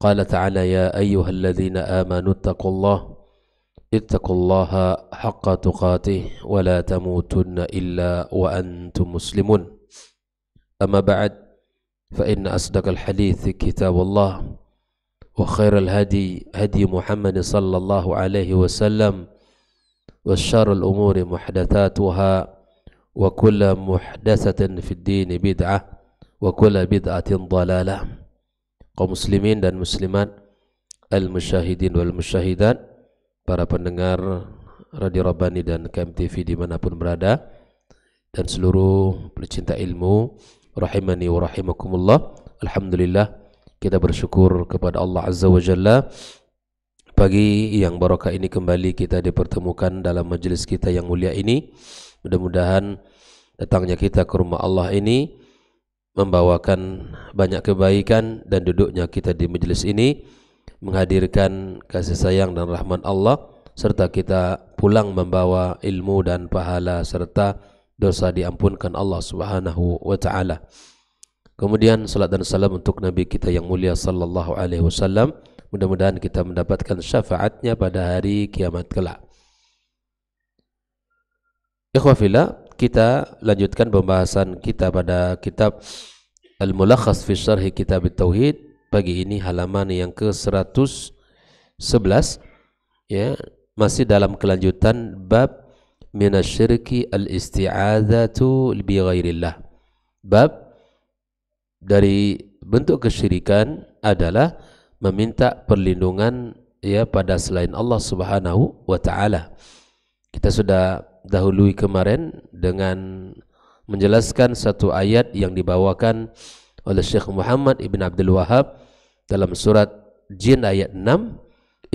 قال تعالى يا أيها الذين آمنوا اتقوا الله اتقوا الله حق تقاته ولا تموتن إلا وأنتم مسلمون أما بعد فإن أصدق الحديث كتاب الله وخير الهدي هدي محمد صلى الله عليه وسلم وشر الأمور محدثاتها وكل محدثة في الدين بدعة وكل بدعة ضلالة kaum muslimin dan muslimat al-musyahidin wal musyahidat para pendengar Radio Rabbani dan KMTV dimanapun berada dan seluruh pecinta ilmu rahimani wa rahimakumullah Alhamdulillah kita bersyukur kepada Allah Azza wa Jalla pagi yang barokah ini kembali kita dipertemukan dalam majelis kita yang mulia ini mudah-mudahan datangnya kita ke rumah Allah ini membawakan banyak kebaikan dan duduknya kita di majelis ini menghadirkan kasih sayang dan rahmat Allah serta kita pulang membawa ilmu dan pahala serta dosa diampunkan Allah Subhanahu wa taala. Kemudian salat dan salam untuk nabi kita yang mulia sallallahu alaihi wasallam. Mudah-mudahan kita mendapatkan syafaatnya pada hari kiamat kelak. Ikhwafillah, kita lanjutkan pembahasan kita pada kitab Al-Mulakhas fi Syarhi Kitab Tauhid pagi ini halaman yang ke-111 ya masih dalam kelanjutan bab minasyirki al-isti'adzatu bi ghairillah. Bab dari bentuk kesyirikan adalah meminta perlindungan ya pada selain Allah Subhanahu wa taala. Kita sudah dahului kemarin dengan menjelaskan satu ayat yang dibawakan oleh Syekh Muhammad Ibn Abdul Wahab dalam surat Jin ayat 6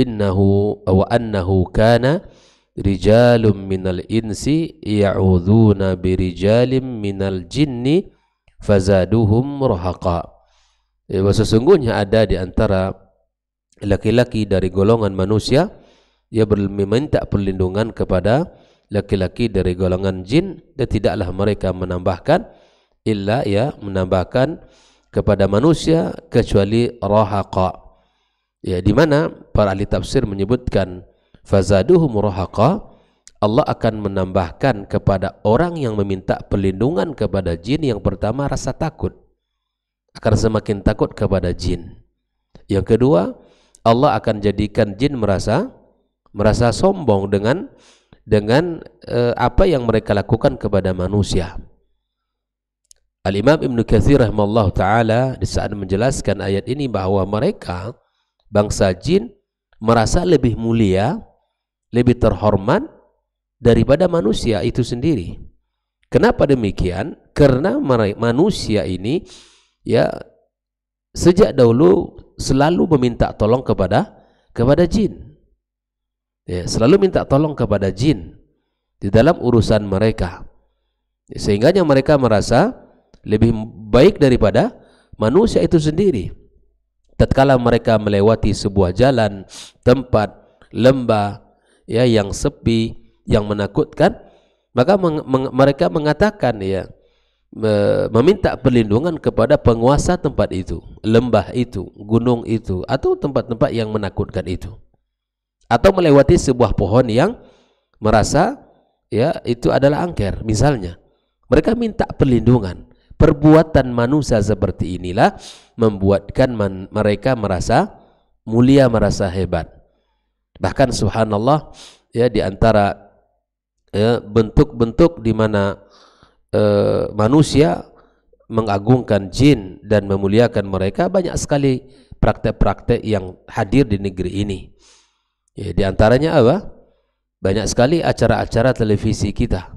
innahu wa annahu kana rijalun minal insi ya'udzuuna birijalin minal jinni fazaduhum rahaqa bahwa eh, sesungguhnya ada di antara laki-laki dari golongan manusia ia meminta perlindungan kepada laki-laki dari golongan jin dan tidaklah mereka menambahkan illa ya menambahkan kepada manusia kecuali rahaqa ya di mana para ahli tafsir menyebutkan fazaduhum rahaqa Allah akan menambahkan kepada orang yang meminta perlindungan kepada jin yang pertama rasa takut akan semakin takut kepada jin yang kedua Allah akan jadikan jin merasa merasa sombong dengan dengan e, apa yang mereka lakukan kepada manusia. Al-Imam Ibn Katsir rahimahullah ta'ala di saat menjelaskan ayat ini bahwa mereka bangsa jin merasa lebih mulia, lebih terhormat daripada manusia itu sendiri. Kenapa demikian? Karena manusia ini ya sejak dahulu selalu meminta tolong kepada kepada jin ya, selalu minta tolong kepada jin di dalam urusan mereka ya, sehingganya mereka merasa lebih baik daripada manusia itu sendiri tatkala mereka melewati sebuah jalan tempat lembah ya yang sepi yang menakutkan maka meng, meng, mereka mengatakan ya me, meminta perlindungan kepada penguasa tempat itu lembah itu gunung itu atau tempat-tempat yang menakutkan itu atau melewati sebuah pohon yang merasa ya itu adalah angker misalnya mereka minta perlindungan perbuatan manusia seperti inilah membuatkan man, mereka merasa mulia merasa hebat bahkan subhanallah ya di antara bentuk ya, bentuk-bentuk di mana eh, manusia mengagungkan jin dan memuliakan mereka banyak sekali praktek-praktek yang hadir di negeri ini Ya, di antaranya apa? Banyak sekali acara-acara televisi kita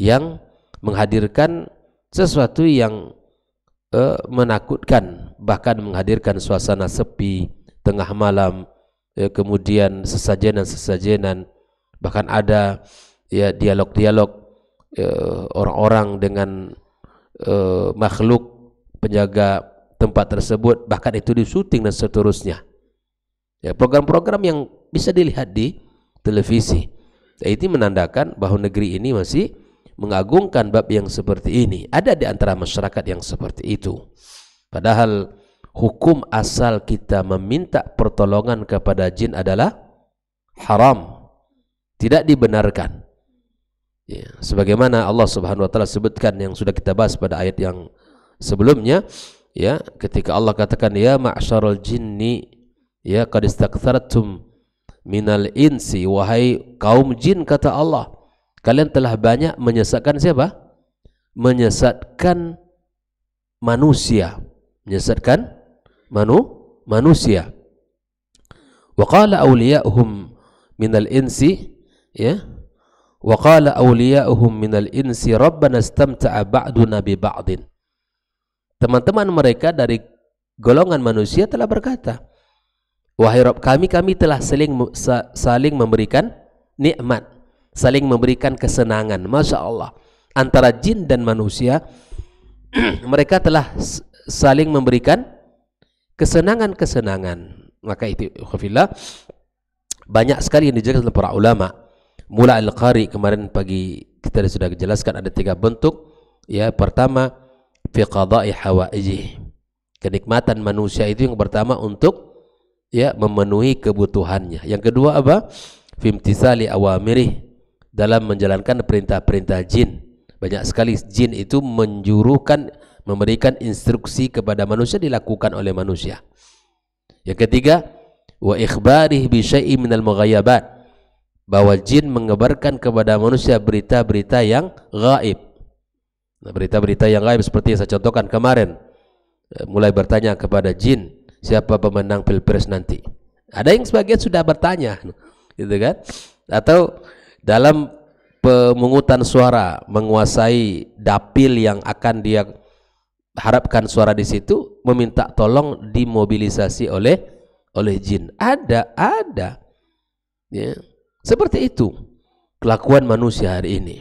yang menghadirkan sesuatu yang eh, menakutkan, bahkan menghadirkan suasana sepi tengah malam, eh, kemudian sesajenan-sesajenan, bahkan ada ya dialog-dialog orang ya, orang-orang dengan eh, makhluk penjaga tempat tersebut, bahkan itu disuting dan seterusnya. Ya, program-program yang bisa dilihat di televisi. Itu menandakan bahwa negeri ini masih mengagungkan bab yang seperti ini. Ada di antara masyarakat yang seperti itu. Padahal hukum asal kita meminta pertolongan kepada jin adalah haram. Tidak dibenarkan. Ya, sebagaimana Allah Subhanahu wa taala sebutkan yang sudah kita bahas pada ayat yang sebelumnya, ya, ketika Allah katakan ya ma'syaral jinni ya qad istakthartum minal insi wahai kaum jin kata Allah kalian telah banyak menyesatkan siapa menyesatkan manusia menyesatkan manu manusia wa qala awliya'uhum minal insi ya wa qala awliya'uhum minal insi rabbana istamta'a ba'duna bi ba'din teman-teman mereka dari golongan manusia telah berkata Wahai Rob kami, kami telah saling, saling memberikan nikmat, saling memberikan kesenangan. Masya Allah. Antara jin dan manusia, mereka telah saling memberikan kesenangan-kesenangan. Maka itu, khafillah, banyak sekali yang dijelaskan oleh para ulama. Mula al-qari kemarin pagi kita sudah jelaskan ada tiga bentuk. Ya, pertama, fi qada'i hawaijih. Kenikmatan manusia itu yang pertama untuk ya memenuhi kebutuhannya. Yang kedua apa? Fimtisali awamirih dalam menjalankan perintah-perintah jin. Banyak sekali jin itu menjuruhkan, memberikan instruksi kepada manusia dilakukan oleh manusia. Yang ketiga, wa ikhbarih bi syai'in minal mughayabat bahwa jin mengabarkan kepada manusia berita-berita yang gaib. Nah, berita-berita yang gaib seperti yang saya contohkan kemarin eh, mulai bertanya kepada jin siapa pemenang pilpres nanti. Ada yang sebagian sudah bertanya, gitu kan? Atau dalam pemungutan suara menguasai dapil yang akan dia harapkan suara di situ meminta tolong dimobilisasi oleh oleh jin. Ada, ada. Ya. Seperti itu kelakuan manusia hari ini.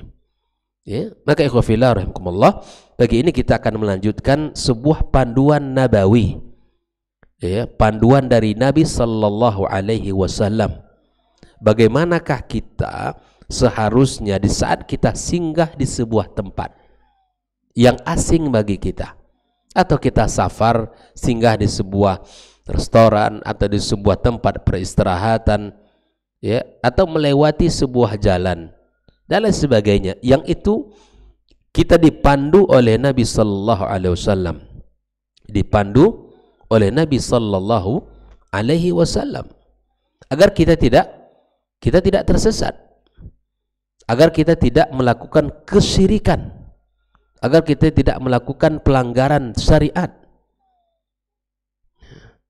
Ya, maka ikhwafillah rahimakumullah, Bagi ini kita akan melanjutkan sebuah panduan nabawi ya, panduan dari Nabi Sallallahu Alaihi Wasallam. Bagaimanakah kita seharusnya di saat kita singgah di sebuah tempat yang asing bagi kita, atau kita safar singgah di sebuah restoran atau di sebuah tempat peristirahatan, ya, atau melewati sebuah jalan dan lain sebagainya. Yang itu kita dipandu oleh Nabi Sallallahu Alaihi Wasallam, dipandu oleh Nabi Sallallahu Alaihi Wasallam agar kita tidak kita tidak tersesat agar kita tidak melakukan kesyirikan agar kita tidak melakukan pelanggaran syariat.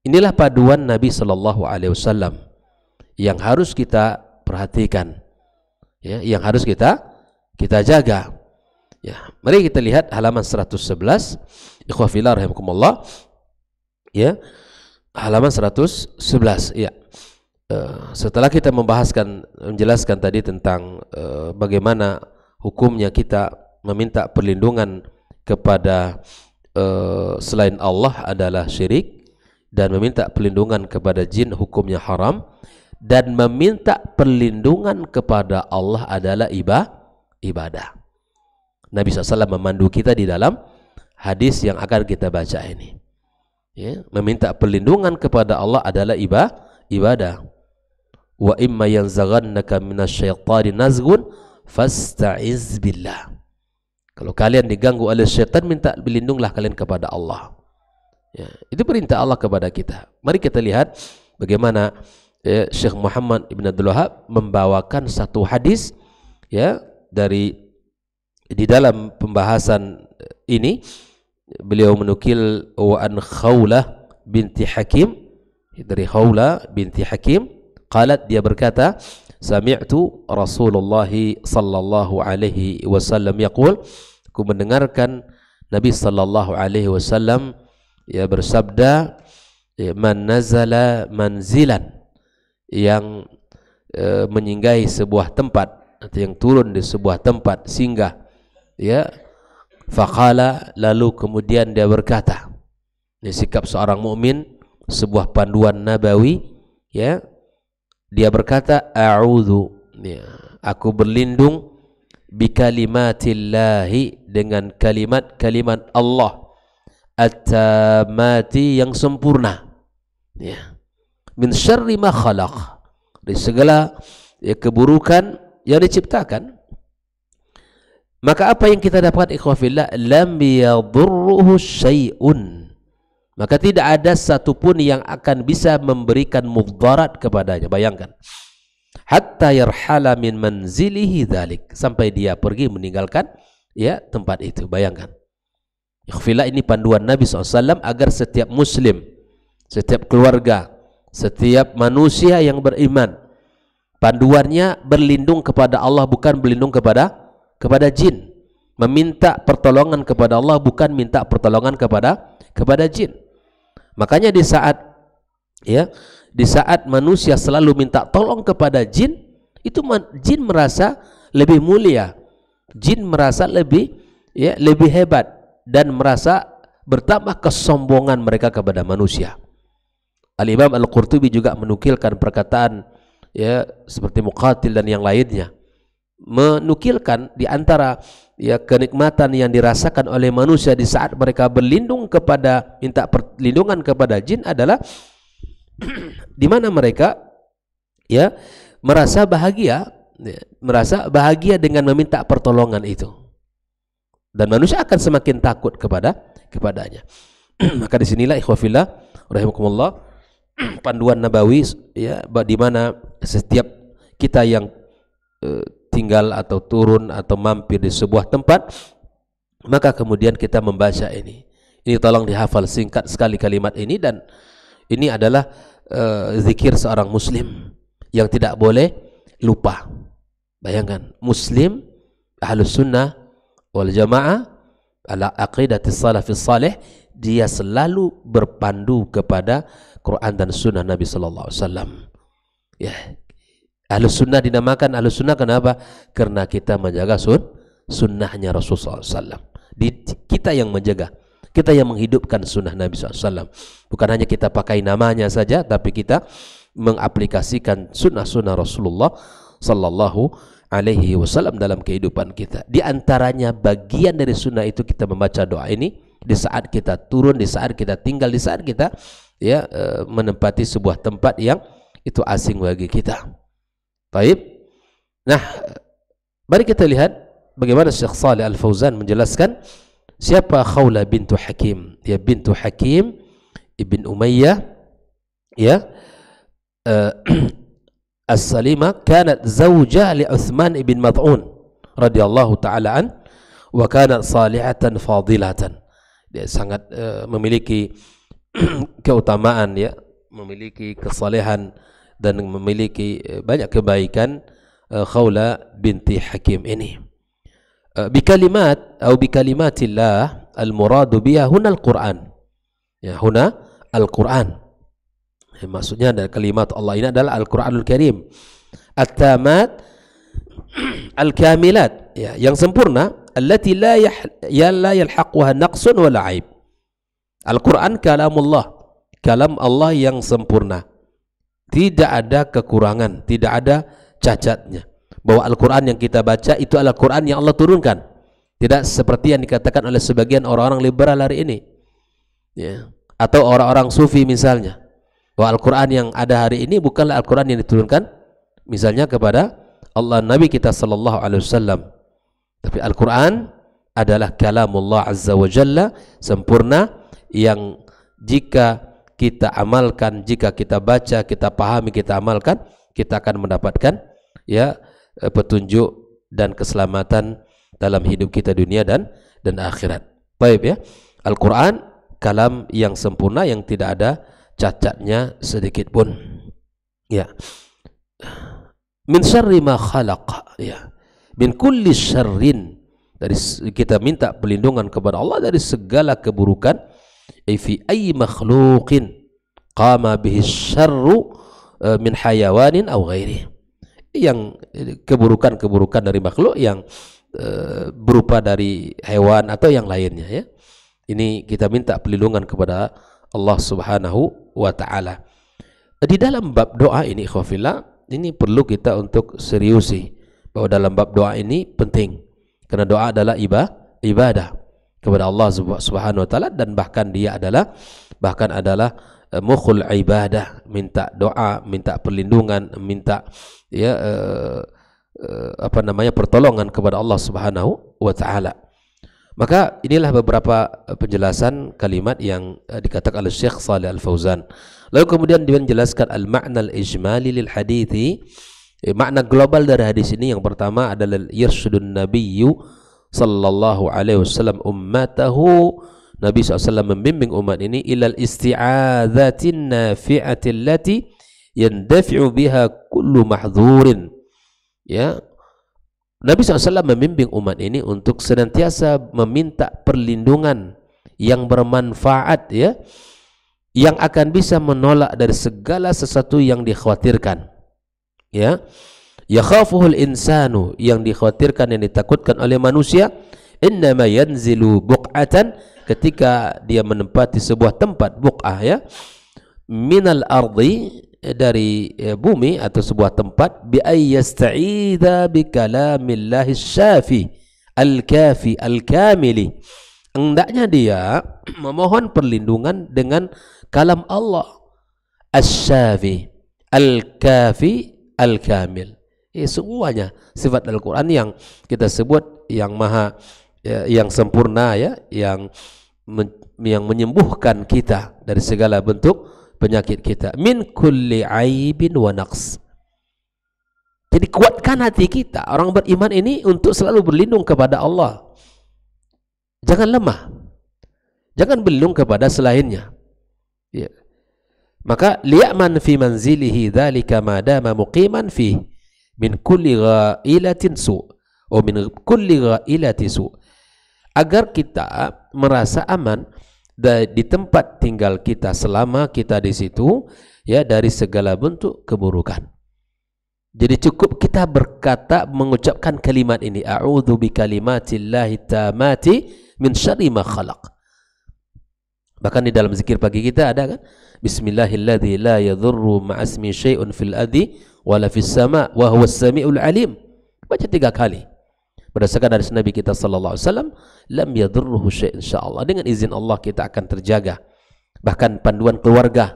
Inilah paduan Nabi Sallallahu Alaihi Wasallam yang harus kita perhatikan, ya, yang harus kita kita jaga. Ya, mari kita lihat halaman 111. Ikhwafillah rahimahumullah ya halaman 111 ya eh, setelah kita membahaskan menjelaskan tadi tentang uh, bagaimana hukumnya kita meminta perlindungan kepada uh, selain Allah adalah syirik dan meminta perlindungan kepada jin hukumnya haram dan meminta perlindungan kepada Allah adalah ibadah ibadah Nabi SAW memandu kita di dalam hadis yang akan kita baca ini ya, meminta perlindungan kepada Allah adalah ibadah ibadah wa imma yanzaghannaka minasyaitani nazghun fasta'iz billah kalau kalian diganggu oleh syaitan minta berlindunglah kalian kepada Allah ya, itu perintah Allah kepada kita mari kita lihat bagaimana ya, Syekh Muhammad Ibn Abdul Wahab membawakan satu hadis ya dari di dalam pembahasan ini beliau menukil wa an Khawlah binti Hakim dari Khawlah binti Hakim qalat dia berkata sami'tu Rasulullah sallallahu alaihi wasallam yaqul ku mendengarkan Nabi sallallahu alaihi wasallam ya bersabda man nazala manzilan yang e, menyinggahi sebuah tempat atau yang turun di sebuah tempat singgah ya Fakala lalu kemudian dia berkata, ini sikap seorang mukmin, sebuah panduan nabawi, ya. Dia berkata, A'udhu ya, aku berlindung bi kalimatillahi dengan kalimat-kalimat Allah at-tamati yang sempurna." Ya. Min syarri ma khalaq. Dari segala ya, keburukan yang diciptakan. Maka apa yang kita dapat ikhwafillah lam yadurruhu syai'un. Maka tidak ada satupun yang akan bisa memberikan mudarat kepadanya. Bayangkan. Hatta yarhala min manzilihi dhalik. Sampai dia pergi meninggalkan ya tempat itu. Bayangkan. Ikhwafillah ini panduan Nabi SAW agar setiap muslim, setiap keluarga, setiap manusia yang beriman panduannya berlindung kepada Allah bukan berlindung kepada kepada jin meminta pertolongan kepada Allah bukan minta pertolongan kepada kepada jin makanya di saat ya di saat manusia selalu minta tolong kepada jin itu jin merasa lebih mulia jin merasa lebih ya lebih hebat dan merasa bertambah kesombongan mereka kepada manusia Al Imam Al Qurtubi juga menukilkan perkataan ya seperti Muqatil dan yang lainnya menukilkan di antara ya kenikmatan yang dirasakan oleh manusia di saat mereka berlindung kepada minta perlindungan kepada jin adalah di mana mereka ya merasa bahagia ya, merasa bahagia dengan meminta pertolongan itu dan manusia akan semakin takut kepada kepadanya maka disinilah ikhwafillah rahimakumullah panduan nabawi ya di mana setiap kita yang eh, tinggal atau turun atau mampir di sebuah tempat maka kemudian kita membaca ini ini tolong dihafal singkat sekali kalimat ini dan ini adalah uh, zikir seorang muslim yang tidak boleh lupa bayangkan muslim ahlus sunnah wal jamaah ala aqidatis salafis salih dia selalu berpandu kepada Quran dan sunnah Nabi saw ya Ahlus sunnah dinamakan ahlus sunnah kenapa? Karena kita menjaga sun, sunnahnya Rasulullah SAW. Di, kita yang menjaga, kita yang menghidupkan sunnah Nabi SAW. Bukan hanya kita pakai namanya saja, tapi kita mengaplikasikan sunnah-sunnah Rasulullah Sallallahu Alaihi Wasallam dalam kehidupan kita. Di antaranya bagian dari sunnah itu kita membaca doa ini di saat kita turun, di saat kita tinggal, di saat kita ya eh, menempati sebuah tempat yang itu asing bagi kita. Taib. Nah, mari kita lihat bagaimana Syekh Saleh Al Fauzan menjelaskan siapa Khawla bintu Hakim. Ya bintu Hakim ibn Umayyah ya As-Salima kanat zauja li Uthman ibn Mad'un radhiyallahu taala an wa kanat salihatan fadilatan. Dia sangat memiliki keutamaan ya, memiliki kesalehan dan memiliki eh, banyak kebaikan eh, Khawla binti Hakim ini. Eh, bikalimat atau kalimatillah al-muradu biha huna al-Qur'an. Ya, huna al-Qur'an. Maksudnya dari kalimat Allah ini adalah Al-Qur'anul Karim. At-tamat al-kamilat, ya, yang sempurna allati la ya la yalhaquha naqsun wala aib. Al-Qur'an kalamullah, kalam Allah yang sempurna. Tidak ada kekurangan, tidak ada cacatnya. Bahwa Al-Quran yang kita baca itu adalah quran yang Allah turunkan. Tidak seperti yang dikatakan oleh sebagian orang-orang liberal hari ini. Ya. Atau orang-orang sufi misalnya. Bahwa Al-Quran yang ada hari ini bukanlah Al-Quran yang diturunkan misalnya kepada Allah Nabi kita sallallahu alaihi wasallam. Tapi Al-Quran adalah kalamullah azza wa jalla sempurna yang jika kita amalkan, jika kita baca, kita pahami, kita amalkan, kita akan mendapatkan ya eh, petunjuk dan keselamatan dalam hidup kita dunia dan dan akhirat. Baik ya. Al-Qur'an kalam yang sempurna yang tidak ada cacatnya sedikit pun. Ya. Min syarri ma khalaq ya. Min kulli syarrin dari kita minta perlindungan kepada Allah dari segala keburukan ay fi ayyi makhluqin qama bihi syarru e, min hayawanin aw ghairi yang e, keburukan-keburukan dari makhluk yang e, berupa dari hewan atau yang lainnya ya. Ini kita minta perlindungan kepada Allah Subhanahu wa taala. Di dalam bab doa ini khofila ini perlu kita untuk seriusi bahwa dalam bab doa ini penting. Karena doa adalah ibadah kepada Allah Subhanahu wa taala dan bahkan dia adalah bahkan adalah eh, mukhul ibadah, minta doa, minta perlindungan, minta ya uh, uh, apa namanya pertolongan kepada Allah Subhanahu wa taala. Maka inilah beberapa penjelasan kalimat yang dikatakan oleh Syekh Saleh Al Fauzan. Lalu kemudian dia menjelaskan al makna al ijmali lil hadithi. Eh, makna global dari hadis ini yang pertama adalah nabi nabiyyu sallallahu alaihi wasallam ummatahu Nabi SAW membimbing umat ini ilal isti'adzatin nafi'atil lati yandafi'u biha kullu mahdhurin ya Nabi SAW membimbing umat ini untuk senantiasa meminta perlindungan yang bermanfaat ya yang akan bisa menolak dari segala sesuatu yang dikhawatirkan ya yakhafuhul insanu yang dikhawatirkan yang ditakutkan oleh manusia innama yanzilu buq'atan ketika dia menempati sebuah tempat buq'ah ya minal ardi eh, dari eh, bumi atau sebuah tempat bi ay yasta'idha bi kalamillahi syafi al-kafi al-kamili hendaknya dia memohon perlindungan dengan kalam Allah asy-syafi al-kafi al-kamil Ya, semuanya sifat Al-Quran yang kita sebut yang maha ya, yang sempurna ya yang men, yang menyembuhkan kita dari segala bentuk penyakit kita min kulli aibin wa naqs jadi kuatkan hati kita orang beriman ini untuk selalu berlindung kepada Allah jangan lemah jangan berlindung kepada selainnya ya. maka liyaman fi manzilihi dzalika ma dama muqiman fihi min kulli ghailatin su wa oh, min kulli ghailati su agar kita merasa aman di tempat tinggal kita selama kita di situ ya dari segala bentuk keburukan. Jadi cukup kita berkata mengucapkan kalimat ini a'udzu bi kalimatillahi tamati min syarri ma khalaq. Bahkan di dalam zikir pagi kita ada kan bismillahilladzi la yadhurru ma'asmi syai'un fil adhi" wala fis sama wa huwa samiul alim. Baca tiga kali. Berdasarkan dari Nabi kita sallallahu alaihi wasallam, lam yadurruhu syai' insyaallah. Dengan izin Allah kita akan terjaga. Bahkan panduan keluarga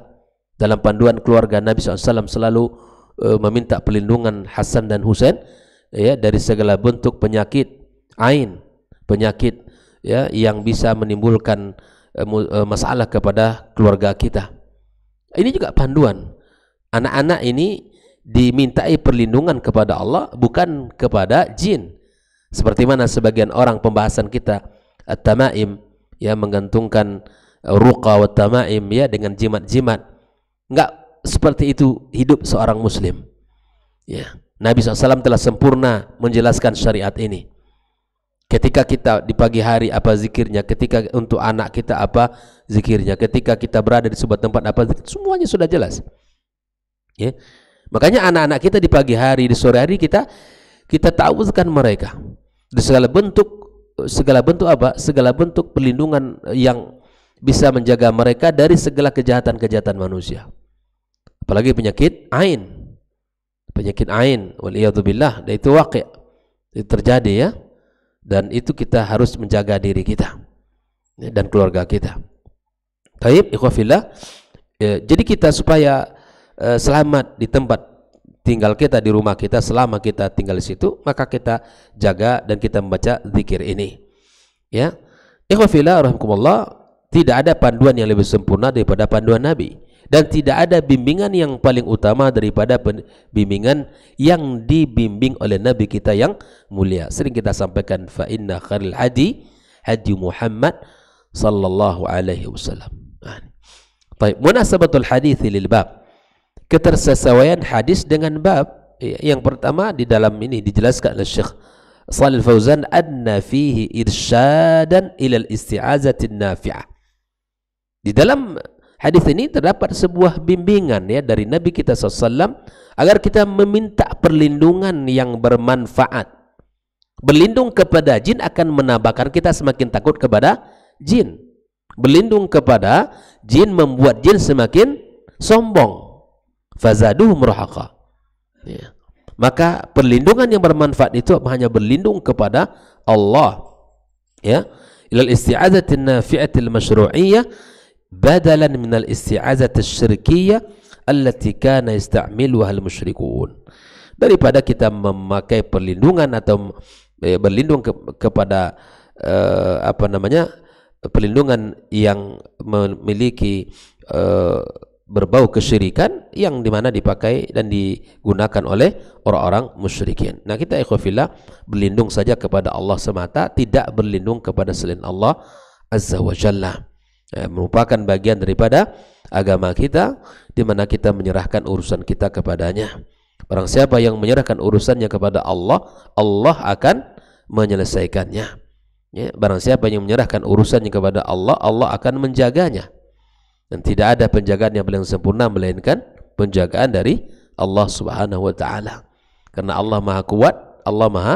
dalam panduan keluarga Nabi SAW selalu uh, meminta perlindungan Hasan dan Husain ya dari segala bentuk penyakit ain, penyakit ya yang bisa menimbulkan uh, masalah kepada keluarga kita. Ini juga panduan. Anak-anak ini dimintai perlindungan kepada Allah bukan kepada jin seperti mana sebagian orang pembahasan kita at-tamaim ya menggantungkan ruqa wa tamaim ya dengan jimat-jimat enggak seperti itu hidup seorang muslim ya Nabi SAW telah sempurna menjelaskan syariat ini ketika kita di pagi hari apa zikirnya ketika untuk anak kita apa zikirnya ketika kita berada di sebuah tempat apa zikir, semuanya sudah jelas ya Makanya anak-anak kita di pagi hari, di sore hari kita kita tawuzkan mereka di segala bentuk segala bentuk apa? Segala bentuk perlindungan yang bisa menjaga mereka dari segala kejahatan-kejahatan manusia. Apalagi penyakit ain. Penyakit ain wal dan itu waqi'. Itu terjadi ya. Dan itu kita harus menjaga diri kita dan keluarga kita. Taib ikhwafillah. Eh, jadi kita supaya Eh, selamat di tempat tinggal kita di rumah kita selama kita tinggal di situ maka kita jaga dan kita membaca zikir ini ya ikhwafillah tidak ada panduan yang lebih sempurna daripada panduan Nabi dan tidak ada bimbingan yang paling utama daripada bimbingan yang dibimbing oleh Nabi kita yang mulia sering kita sampaikan fa inna khairul hadi hadi Muhammad sallallahu alaihi wasallam. Nah, baik, munasabatul hadis lil bab ketersesuaian hadis dengan bab ya, yang pertama di dalam ini dijelaskan oleh Syekh Salil Fauzan anna fihi irsyadan ilal isti'azati nafi'ah di dalam hadis ini terdapat sebuah bimbingan ya dari Nabi kita SAW agar kita meminta perlindungan yang bermanfaat berlindung kepada jin akan menambahkan kita semakin takut kepada jin berlindung kepada jin membuat jin semakin sombong fazaduhum rahaqa ya. maka perlindungan yang bermanfaat itu hanya berlindung kepada Allah ya ilal isti'azati nafi'ati al-mashru'iyyah badalan min al-isti'azati asy-syirkiyyah allati kana yasta'miluha al-musyrikun daripada kita memakai perlindungan atau eh, berlindung ke, kepada eh, apa namanya perlindungan yang memiliki eh, berbau kesyirikan yang dimana dipakai dan digunakan oleh orang-orang musyrikin. Nah kita ikhwafillah berlindung saja kepada Allah semata, tidak berlindung kepada selain Allah Azza wa Jalla. Eh, merupakan bagian daripada agama kita di mana kita menyerahkan urusan kita kepadanya. Barang siapa yang menyerahkan urusannya kepada Allah, Allah akan menyelesaikannya. Ya, barang siapa yang menyerahkan urusannya kepada Allah, Allah akan menjaganya dan tidak ada penjagaan yang paling sempurna melainkan penjagaan dari Allah Subhanahu wa taala karena Allah Maha kuat Allah Maha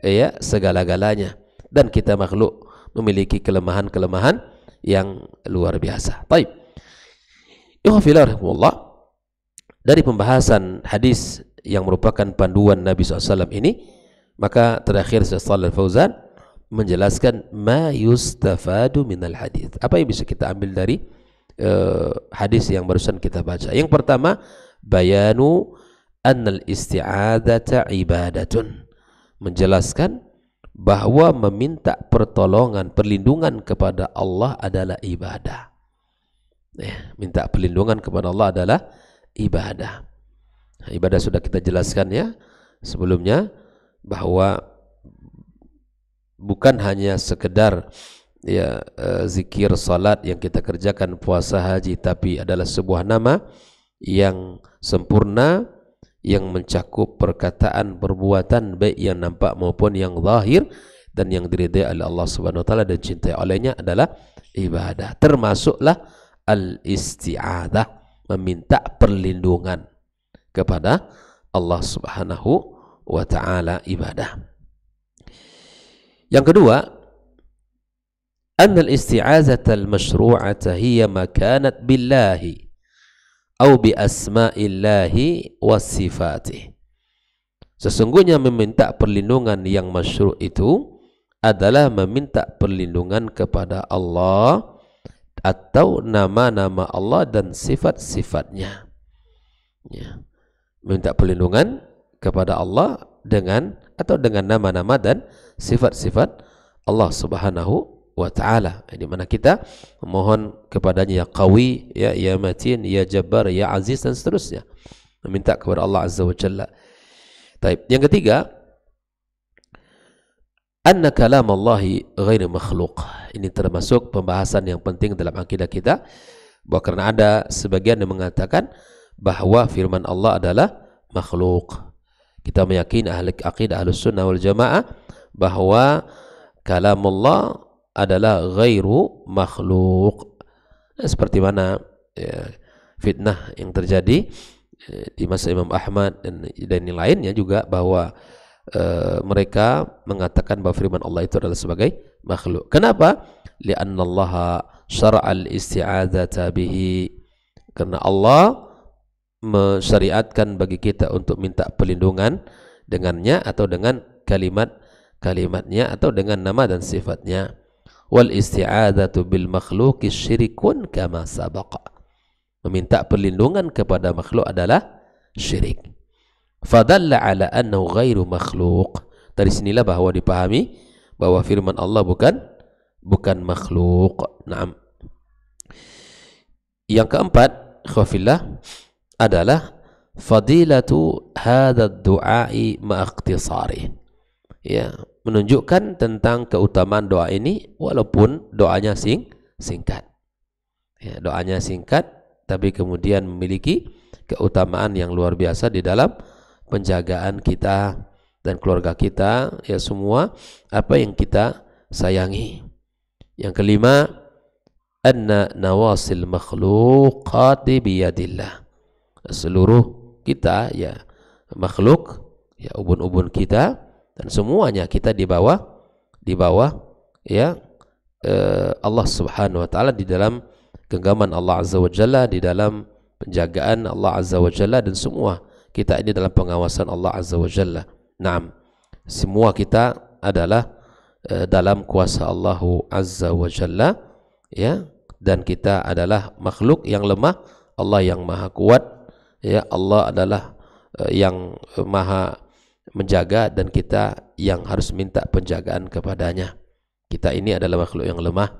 ya segala-galanya dan kita makhluk memiliki kelemahan-kelemahan yang luar biasa. Baik. Ikhwafillah dari pembahasan hadis yang merupakan panduan Nabi SAW ini maka terakhir Syaikh Fauzan menjelaskan ma yustafadu minal hadis. Apa yang bisa kita ambil dari eh, hadis yang barusan kita baca. Yang pertama, bayanu annal isti'adata ibadatun. Menjelaskan bahwa meminta pertolongan, perlindungan kepada Allah adalah ibadah. Ya, minta perlindungan kepada Allah adalah ibadah. Nah, ibadah sudah kita jelaskan ya sebelumnya bahwa bukan hanya sekedar ya uh, zikir salat yang kita kerjakan puasa haji tapi adalah sebuah nama yang sempurna yang mencakup perkataan perbuatan baik yang nampak maupun yang zahir dan yang diridai oleh Allah Subhanahu wa taala dan cintai olehnya adalah ibadah termasuklah al-isti'adzah meminta perlindungan kepada Allah Subhanahu wa taala ibadah yang kedua أن الاستعاذة المشروعة هي ما كانت بالله أو بأسماء الله وصفاته Sesungguhnya meminta perlindungan yang masyru itu adalah meminta perlindungan kepada Allah atau nama-nama Allah dan sifat-sifatnya. Ya. Meminta perlindungan kepada Allah dengan atau dengan nama-nama dan sifat-sifat Allah Subhanahu wa taala di mana kita memohon kepadanya ya qawi ya ya matin ya jabbar ya aziz dan seterusnya meminta kepada Allah azza wa jalla. Taib. Yang ketiga anna kalam Allah ghairu Makhluq. Ini termasuk pembahasan yang penting dalam akidah kita bahwa karena ada sebagian yang mengatakan bahwa firman Allah adalah makhluk. Kita meyakini ahli akidah ahli sunnah wal jamaah bahwa kalam Allah adalah ghairu makhluk. Nah, seperti mana ya, fitnah yang terjadi ya, di masa Imam Ahmad dan dan yang lainnya juga bahwa e, mereka mengatakan bahwa firman Allah itu adalah sebagai makhluk. Kenapa? Karena Allah syar'al isti'adzata bihi. Karena Allah mensyariatkan bagi kita untuk minta perlindungan dengannya atau dengan kalimat kalimatnya atau dengan nama dan sifatnya wal isti'adzatu bil makhluqi syirikun kama sabaqa meminta perlindungan kepada makhluk adalah syirik fadalla ala annahu ghairu makhluk dari sinilah bahwa dipahami bahwa firman Allah bukan bukan makhluk na'am yang keempat khafillah adalah fadilatu hadzal du'a'i ma ya menunjukkan tentang keutamaan doa ini walaupun doanya sing singkat. Ya, doanya singkat tapi kemudian memiliki keutamaan yang luar biasa di dalam penjagaan kita dan keluarga kita ya semua apa yang kita sayangi. Yang kelima anna nawasil makhluqati biyadillah. Seluruh kita ya makhluk ya ubun-ubun kita dan semuanya kita di bawah di bawah ya eh, Allah Subhanahu wa taala di dalam genggaman Allah Azza wa Jalla di dalam penjagaan Allah Azza wa Jalla dan semua kita ini dalam pengawasan Allah Azza wa Jalla. Naam. Semua kita adalah eh, dalam kuasa Allah Azza wa Jalla ya dan kita adalah makhluk yang lemah, Allah yang maha kuat ya Allah adalah eh, yang maha menjaga dan kita yang harus minta penjagaan kepadanya. Kita ini adalah makhluk yang lemah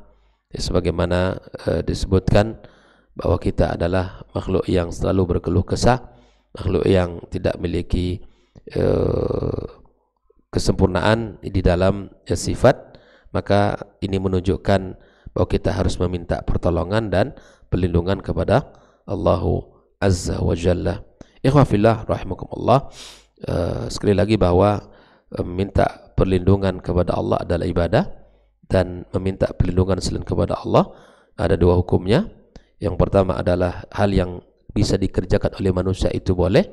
ya, sebagaimana uh, disebutkan bahwa kita adalah makhluk yang selalu berkeluh kesah, makhluk yang tidak memiliki uh, kesempurnaan di dalam ya, sifat, maka ini menunjukkan bahwa kita harus meminta pertolongan dan perlindungan kepada Allah Azza wa Jalla. Ikhwafillah rahimakumullah. Eh, sekali lagi bahwa eh, meminta perlindungan kepada Allah adalah ibadah dan meminta perlindungan selain kepada Allah ada dua hukumnya. Yang pertama adalah hal yang bisa dikerjakan oleh manusia itu boleh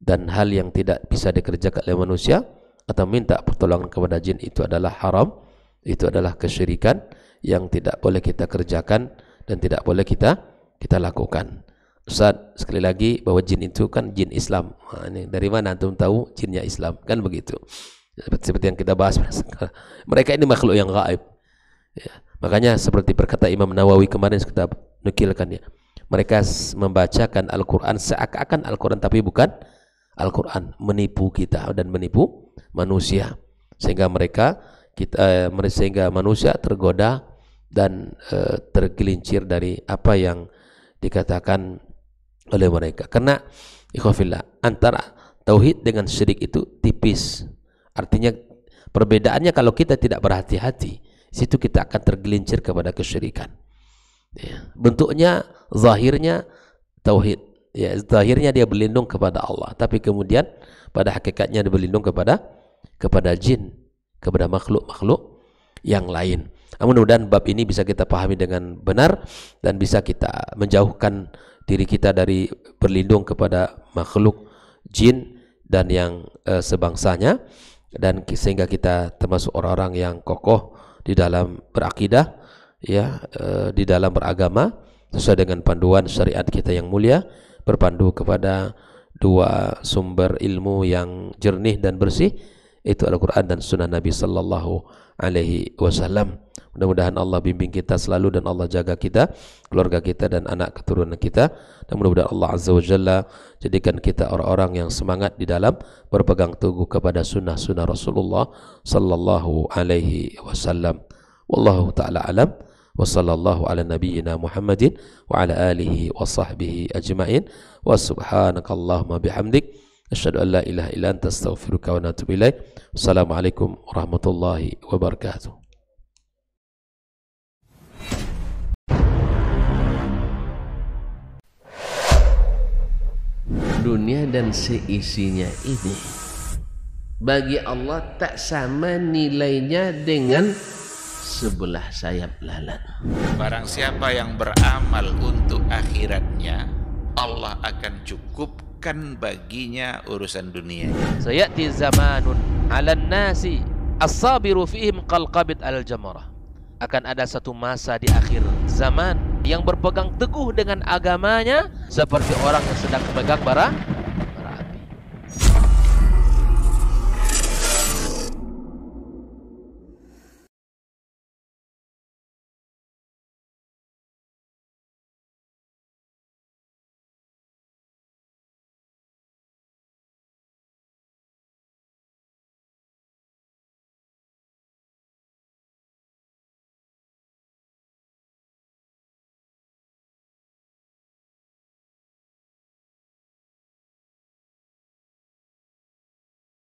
dan hal yang tidak bisa dikerjakan oleh manusia atau minta pertolongan kepada jin itu adalah haram. Itu adalah kesyirikan yang tidak boleh kita kerjakan dan tidak boleh kita kita lakukan. Ustaz sekali lagi bahwa jin itu kan jin Islam nah, ini dari mana antum tahu jinnya Islam kan begitu seperti, seperti yang kita bahas mereka ini makhluk yang gaib ya. makanya seperti perkata Imam Nawawi kemarin kita nukilkan ya mereka membacakan Al-Quran seakan-akan Al-Quran tapi bukan Al-Quran menipu kita dan menipu manusia sehingga mereka kita eh, sehingga manusia tergoda dan eh, tergelincir dari apa yang dikatakan oleh mereka karena ikhwafillah antara tauhid dengan syirik itu tipis artinya perbedaannya kalau kita tidak berhati-hati situ kita akan tergelincir kepada kesyirikan ya. bentuknya zahirnya tauhid ya zahirnya dia berlindung kepada Allah tapi kemudian pada hakikatnya dia berlindung kepada kepada jin kepada makhluk-makhluk yang lain. Namun mudah-mudahan bab ini bisa kita pahami dengan benar dan bisa kita menjauhkan diri kita dari berlindung kepada makhluk jin dan yang e, sebangsanya dan sehingga kita termasuk orang-orang yang kokoh di dalam berakidah ya e, di dalam beragama sesuai dengan panduan syariat kita yang mulia berpandu kepada dua sumber ilmu yang jernih dan bersih itu Al-Qur'an dan Sunnah Nabi sallallahu alaihi wasallam. Mudah-mudahan Allah bimbing kita selalu dan Allah jaga kita, keluarga kita dan anak keturunan kita. Dan mudah-mudahan Allah Azza wa Jalla jadikan kita orang-orang yang semangat di dalam berpegang teguh kepada sunnah-sunnah Rasulullah sallallahu alaihi wasallam. Wallahu taala alam. Wa sallallahu ala nabiyyina Muhammadin wa ala alihi wa sahbihi ajma'in. Wa subhanakallahumma bihamdik. Asyadu an la ilaha ila anta astaghfiruka wa natubu ilaih. Assalamualaikum warahmatullahi wabarakatuh. Dunia dan seisinya ini bagi Allah tak sama nilainya dengan sebelah sayap lalat. Barang siapa yang beramal untuk akhiratnya, Allah akan cukup bukan baginya urusan dunia. Sayati zamanun 'alan nasi as-sabiru fihim qalqabit al-jamarah. Akan ada satu masa di akhir zaman yang berpegang teguh dengan agamanya seperti orang yang sedang memegang bara